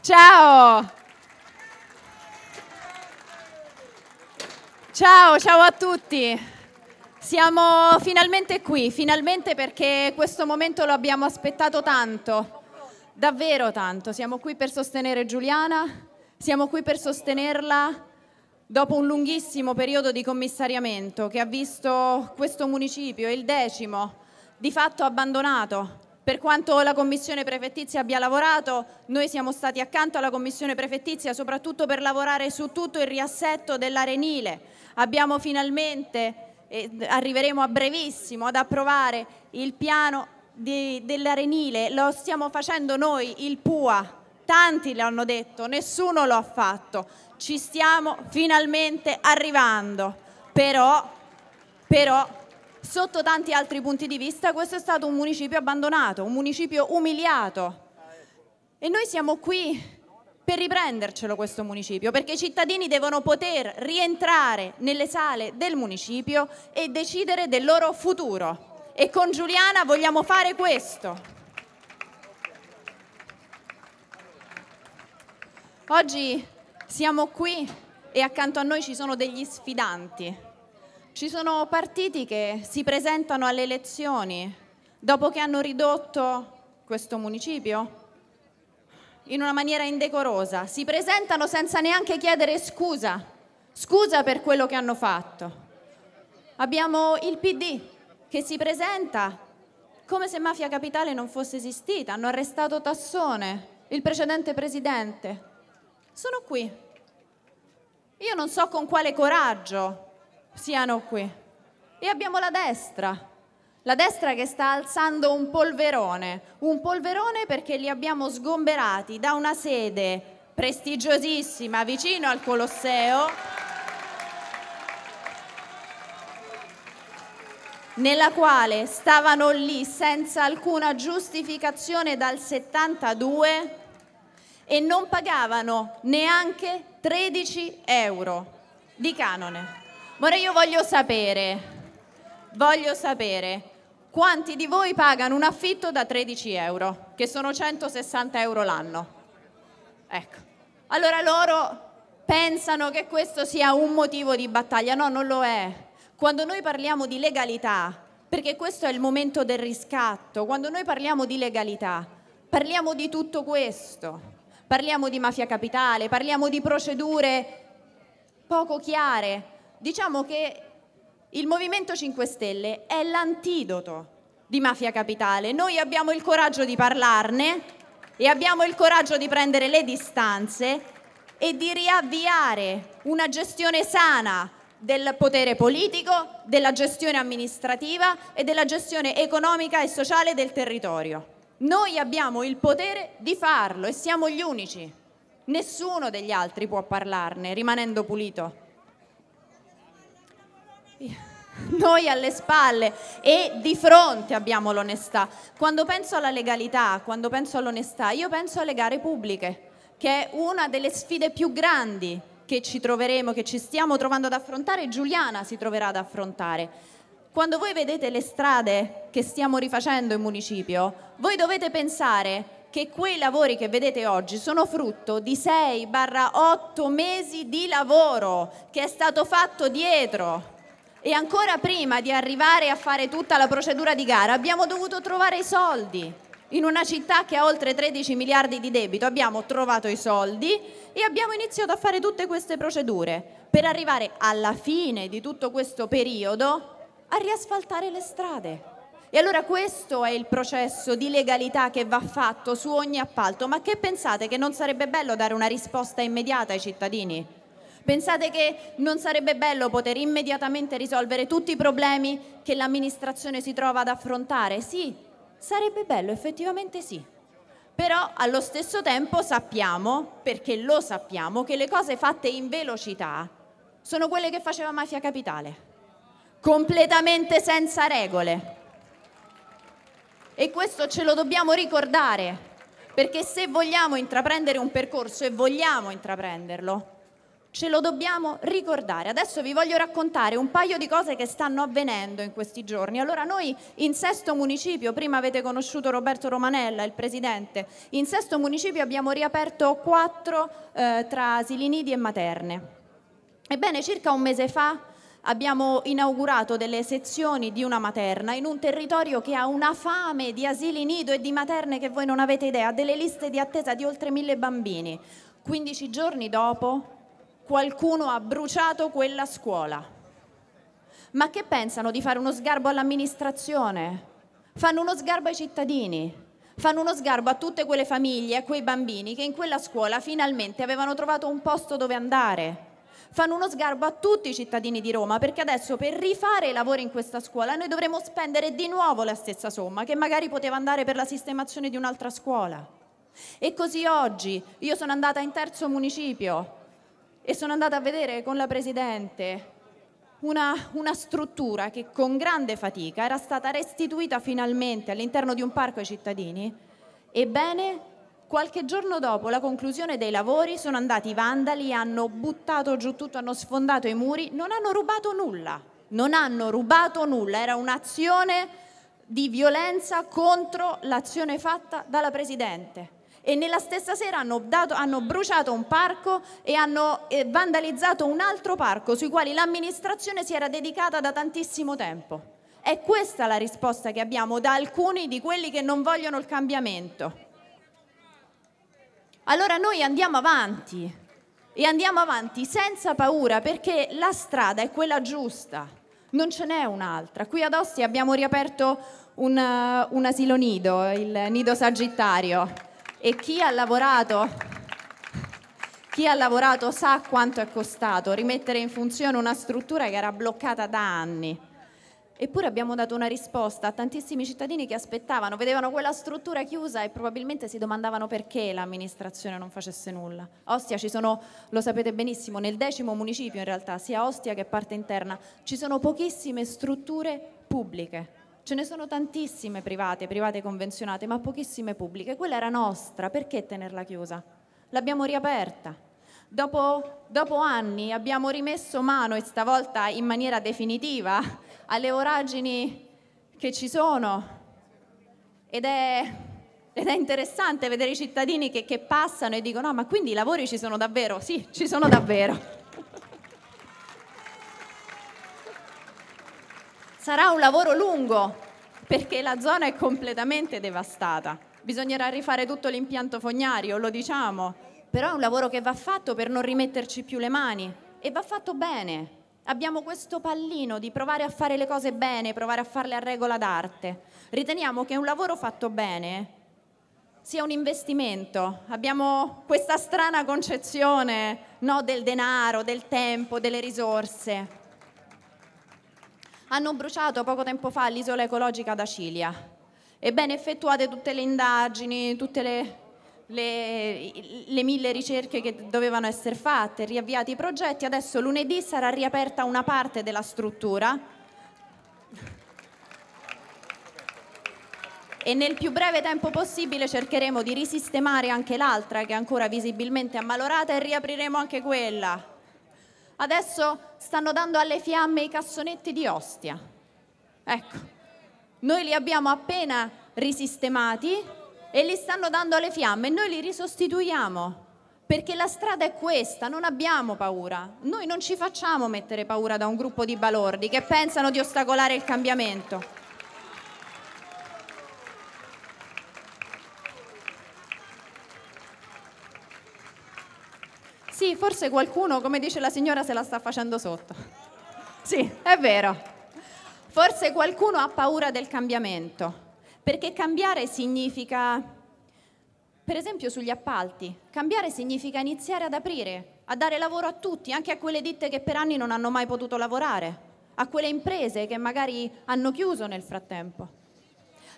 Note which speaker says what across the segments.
Speaker 1: Ciao! Ciao, ciao a tutti! Siamo finalmente qui, finalmente perché questo momento lo abbiamo aspettato tanto, davvero tanto. Siamo qui per sostenere Giuliana, siamo qui per sostenerla dopo un lunghissimo periodo di commissariamento che ha visto questo municipio, il decimo, di fatto abbandonato per quanto la Commissione prefettizia abbia lavorato, noi siamo stati accanto alla Commissione prefettizia soprattutto per lavorare su tutto il riassetto dell'arenile. Abbiamo finalmente, eh, arriveremo a brevissimo ad approvare il piano dell'arenile, lo stiamo facendo noi, il PUA, tanti l'hanno detto, nessuno lo ha fatto, ci stiamo finalmente arrivando, però, però Sotto tanti altri punti di vista questo è stato un municipio abbandonato, un municipio umiliato. E noi siamo qui per riprendercelo questo municipio, perché i cittadini devono poter rientrare nelle sale del municipio e decidere del loro futuro. E con Giuliana vogliamo fare questo. Oggi siamo qui e accanto a noi ci sono degli sfidanti, ci sono partiti che si presentano alle elezioni dopo che hanno ridotto questo municipio in una maniera indecorosa, si presentano senza neanche chiedere scusa, scusa per quello che hanno fatto. Abbiamo il PD che si presenta come se Mafia Capitale non fosse esistita, hanno arrestato Tassone, il precedente presidente. Sono qui. Io non so con quale coraggio siano qui. E abbiamo la destra, la destra che sta alzando un polverone, un polverone perché li abbiamo sgomberati da una sede prestigiosissima vicino al Colosseo nella quale stavano lì senza alcuna giustificazione dal 72 e non pagavano neanche 13 euro di canone. Ora io voglio sapere, voglio sapere quanti di voi pagano un affitto da 13 euro, che sono 160 euro l'anno. Ecco, allora loro pensano che questo sia un motivo di battaglia, no, non lo è. Quando noi parliamo di legalità, perché questo è il momento del riscatto, quando noi parliamo di legalità, parliamo di tutto questo, parliamo di mafia capitale, parliamo di procedure poco chiare, diciamo che il Movimento 5 Stelle è l'antidoto di Mafia Capitale. Noi abbiamo il coraggio di parlarne e abbiamo il coraggio di prendere le distanze e di riavviare una gestione sana del potere politico, della gestione amministrativa e della gestione economica e sociale del territorio. Noi abbiamo il potere di farlo e siamo gli unici. Nessuno degli altri può parlarne rimanendo pulito. noi alle spalle e di fronte abbiamo l'onestà. Quando penso alla legalità, quando penso all'onestà, io penso alle gare pubbliche, che è una delle sfide più grandi che ci troveremo, che ci stiamo trovando ad affrontare Giuliana si troverà ad affrontare. Quando voi vedete le strade che stiamo rifacendo in municipio, voi dovete pensare che quei lavori che vedete oggi sono frutto di 6-8 mesi di lavoro che è stato fatto dietro e ancora prima di arrivare a fare tutta la procedura di gara abbiamo dovuto trovare i soldi. In una città che ha oltre 13 miliardi di debito abbiamo trovato i soldi e abbiamo iniziato a fare tutte queste procedure per arrivare alla fine di tutto questo periodo a riasfaltare le strade. E allora questo è il processo di legalità che va fatto su ogni appalto, ma che pensate che non sarebbe bello dare una risposta immediata ai cittadini? Pensate che non sarebbe bello poter immediatamente risolvere tutti i problemi che l'amministrazione si trova ad affrontare? Sì, sarebbe bello, effettivamente sì. Però allo stesso tempo sappiamo, perché lo sappiamo, che le cose fatte in velocità sono quelle che faceva Mafia Capitale, completamente senza regole. E questo ce lo dobbiamo ricordare, perché se vogliamo intraprendere un percorso e vogliamo intraprenderlo, Ce lo dobbiamo ricordare. Adesso vi voglio raccontare un paio di cose che stanno avvenendo in questi giorni. Allora noi in Sesto Municipio, prima avete conosciuto Roberto Romanella, il Presidente, in Sesto Municipio abbiamo riaperto quattro eh, tra asili nidi e materne. Ebbene, circa un mese fa abbiamo inaugurato delle sezioni di una materna in un territorio che ha una fame di asili nido e di materne che voi non avete idea, delle liste di attesa di oltre mille bambini. 15 giorni dopo qualcuno ha bruciato quella scuola. Ma che pensano di fare uno sgarbo all'amministrazione? Fanno uno sgarbo ai cittadini, fanno uno sgarbo a tutte quelle famiglie, a quei bambini che in quella scuola finalmente avevano trovato un posto dove andare. Fanno uno sgarbo a tutti i cittadini di Roma perché adesso per rifare i lavori in questa scuola noi dovremo spendere di nuovo la stessa somma che magari poteva andare per la sistemazione di un'altra scuola. E così oggi io sono andata in terzo municipio e sono andata a vedere con la Presidente una, una, struttura che con grande fatica era stata restituita finalmente all'interno di un parco ai cittadini, ebbene qualche giorno dopo la conclusione dei lavori sono andati i vandali, hanno buttato giù tutto, hanno sfondato i muri, non hanno rubato nulla, non hanno rubato nulla, era un'azione di violenza contro l'azione fatta dalla Presidente e nella stessa sera hanno, dato, hanno bruciato un parco e hanno eh, vandalizzato un altro parco sui quali l'amministrazione si era dedicata da tantissimo tempo. È questa la risposta che abbiamo da alcuni di quelli che non vogliono il cambiamento. Allora noi andiamo avanti e andiamo avanti senza paura perché la strada è quella giusta, non ce n'è un'altra. Qui ad Ostia abbiamo riaperto un, eh, un asilo nido, il nido sagittario e chi ha lavorato chi ha lavorato sa quanto è costato rimettere in funzione una struttura che era bloccata da anni. Eppure abbiamo dato una risposta a tantissimi cittadini che aspettavano, vedevano quella struttura chiusa e probabilmente si domandavano perché l'amministrazione non facesse nulla. Ostia ci sono, lo sapete benissimo, nel decimo municipio in realtà, sia Ostia che parte interna, ci sono pochissime strutture pubbliche Ce ne sono tantissime private, private convenzionate, ma pochissime pubbliche. Quella era nostra, perché tenerla chiusa? L'abbiamo riaperta. Dopo, dopo anni abbiamo rimesso mano, e stavolta in maniera definitiva, alle voragini che ci sono. Ed è, ed è interessante vedere i cittadini che, che passano e dicono: no, ma quindi i lavori ci sono davvero? Sì, ci sono davvero. sarà un lavoro lungo perché la zona è completamente devastata. Bisognerà rifare tutto l'impianto fognario, lo diciamo, però è un lavoro che va fatto per non rimetterci più le mani e va fatto bene. Abbiamo questo pallino di provare a fare le cose bene, provare a farle a regola d'arte. Riteniamo che un lavoro fatto bene sia un investimento. Abbiamo questa strana concezione no, del denaro, del tempo, delle risorse hanno bruciato poco tempo fa l'isola ecologica d'Acilia. Ebbene, effettuate tutte le indagini, tutte le, le, le, mille ricerche che dovevano essere fatte, riavviati i progetti, adesso lunedì sarà riaperta una parte della struttura. E nel più breve tempo possibile cercheremo di risistemare anche l'altra che è ancora visibilmente ammalorata e riapriremo anche quella. Adesso stanno dando alle fiamme i cassonetti di Ostia. Ecco, noi li abbiamo appena risistemati e li stanno dando alle fiamme e noi li risostituiamo. Perché la strada è questa, non abbiamo paura. Noi non ci facciamo mettere paura da un gruppo di balordi che pensano di ostacolare il cambiamento. forse qualcuno, come dice la signora, se la sta facendo sotto. Sì, è vero. Forse qualcuno ha paura del cambiamento, perché cambiare significa, per esempio sugli appalti, cambiare significa iniziare ad aprire, a dare lavoro a tutti, anche a quelle ditte che per anni non hanno mai potuto lavorare, a quelle imprese che magari hanno chiuso nel frattempo.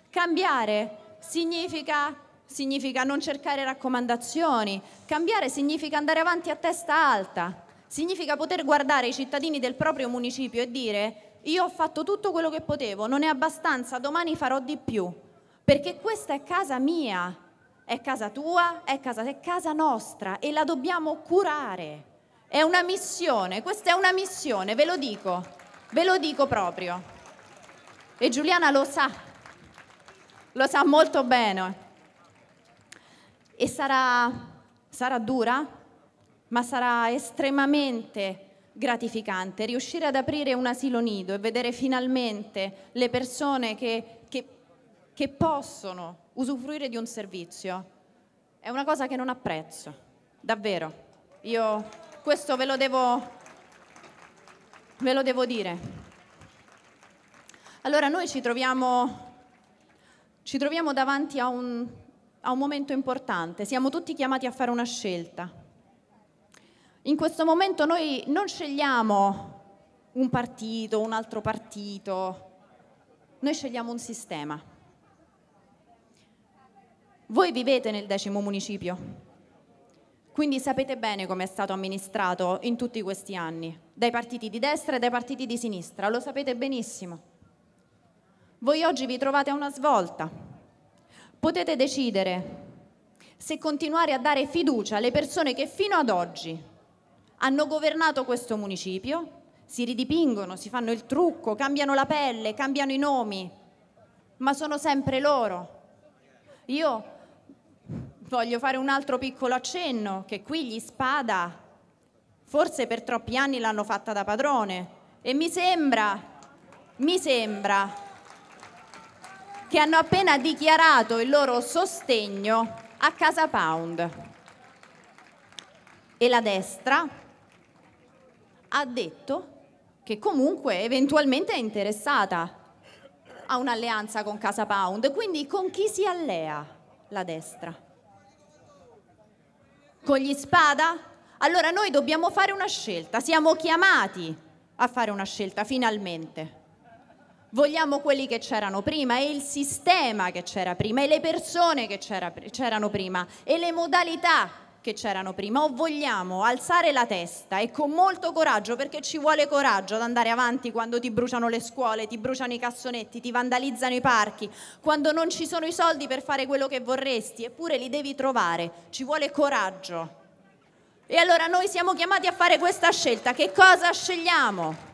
Speaker 1: Cambiare significa significa non cercare raccomandazioni, cambiare significa andare avanti a testa alta, significa poter guardare i cittadini del proprio municipio e dire io ho fatto tutto quello che potevo, non è abbastanza, domani farò di più, perché questa è casa mia, è casa tua, è casa, è casa nostra e la dobbiamo curare. È una missione, questa è una missione, ve lo dico, ve lo dico proprio. E Giuliana lo sa, lo sa molto bene e sarà, sarà dura, ma sarà estremamente gratificante riuscire ad aprire un asilo nido e vedere finalmente le persone che, che, che possono usufruire di un servizio è una cosa che non apprezzo, davvero. Io questo ve lo devo, ve lo devo dire. Allora noi ci troviamo, ci troviamo davanti a un, a un momento importante, siamo tutti chiamati a fare una scelta. In questo momento noi non scegliamo un partito, un altro partito, noi scegliamo un sistema. Voi vivete nel decimo municipio, quindi sapete bene come è stato amministrato in tutti questi anni, dai partiti di destra e dai partiti di sinistra, lo sapete benissimo. Voi oggi vi trovate a una svolta potete decidere se continuare a dare fiducia alle persone che fino ad oggi hanno governato questo municipio, si ridipingono, si fanno il trucco, cambiano la pelle, cambiano i nomi, ma sono sempre loro. Io voglio fare un altro piccolo accenno, che qui gli spada, forse per troppi anni l'hanno fatta da padrone, e mi sembra, mi sembra che hanno appena dichiarato il loro sostegno a Casa Pound. E la destra ha detto che comunque eventualmente è interessata a un'alleanza con Casa Pound, quindi con chi si allea la destra? Con gli spada? Allora noi dobbiamo fare una scelta, siamo chiamati a fare una scelta finalmente vogliamo quelli che c'erano prima e il sistema che c'era prima e le persone che c'erano prima e le modalità che c'erano prima o vogliamo alzare la testa e con molto coraggio, perché ci vuole coraggio ad andare avanti quando ti bruciano le scuole, ti bruciano i cassonetti, ti vandalizzano i parchi, quando non ci sono i soldi per fare quello che vorresti, eppure li devi trovare, ci vuole coraggio. E allora noi siamo chiamati a fare questa scelta, che cosa scegliamo?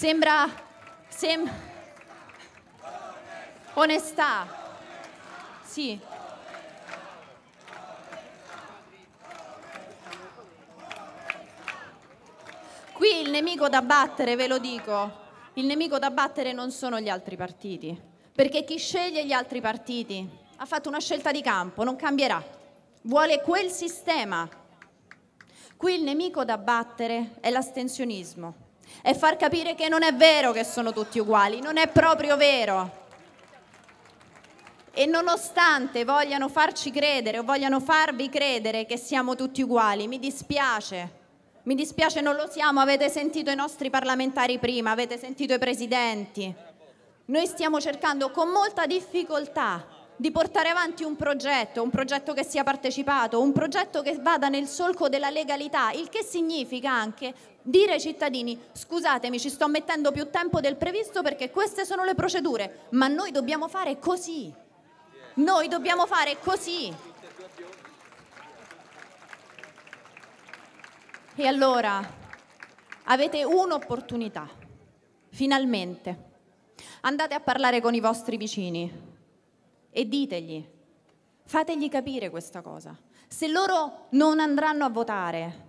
Speaker 1: Sembra... Sem... Onestà. Sì. Qui il nemico da battere, ve lo dico, il nemico da battere non sono gli altri partiti, perché chi sceglie gli altri partiti ha fatto una scelta di campo, non cambierà, vuole quel sistema. Qui il nemico da battere è l'astensionismo, e far capire che non è vero che sono tutti uguali, non è proprio vero. E nonostante vogliano farci credere o vogliano farvi credere che siamo tutti uguali, mi dispiace. Mi dispiace non lo siamo, avete sentito i nostri parlamentari prima, avete sentito i presidenti. Noi stiamo cercando con molta difficoltà di portare avanti un progetto, un progetto che sia partecipato, un progetto che vada nel solco della legalità, il che significa anche dire ai cittadini scusatemi ci sto mettendo più tempo del previsto perché queste sono le procedure, ma noi dobbiamo fare così, noi dobbiamo fare così. E allora avete un'opportunità, finalmente. Andate a parlare con i vostri vicini, e ditegli, fategli capire questa cosa. Se loro non andranno a votare,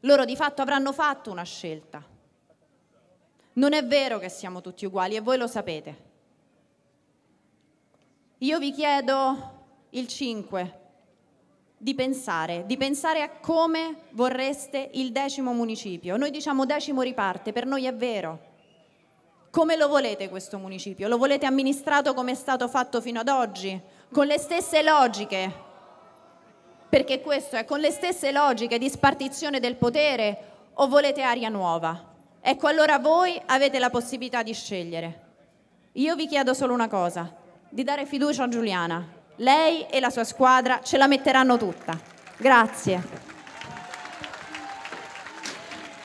Speaker 1: loro di fatto avranno fatto una scelta. Non è vero che siamo tutti uguali e voi lo sapete. Io vi chiedo il 5 di pensare, di pensare a come vorreste il decimo municipio. Noi diciamo decimo riparte, per noi è vero. Come lo volete questo municipio? Lo volete amministrato come è stato fatto fino ad oggi? Con le stesse logiche? Perché questo è con le stesse logiche di spartizione del potere o volete aria nuova? Ecco allora voi avete la possibilità di scegliere. Io vi chiedo solo una cosa, di dare fiducia a Giuliana. Lei e la sua squadra ce la metteranno tutta. Grazie.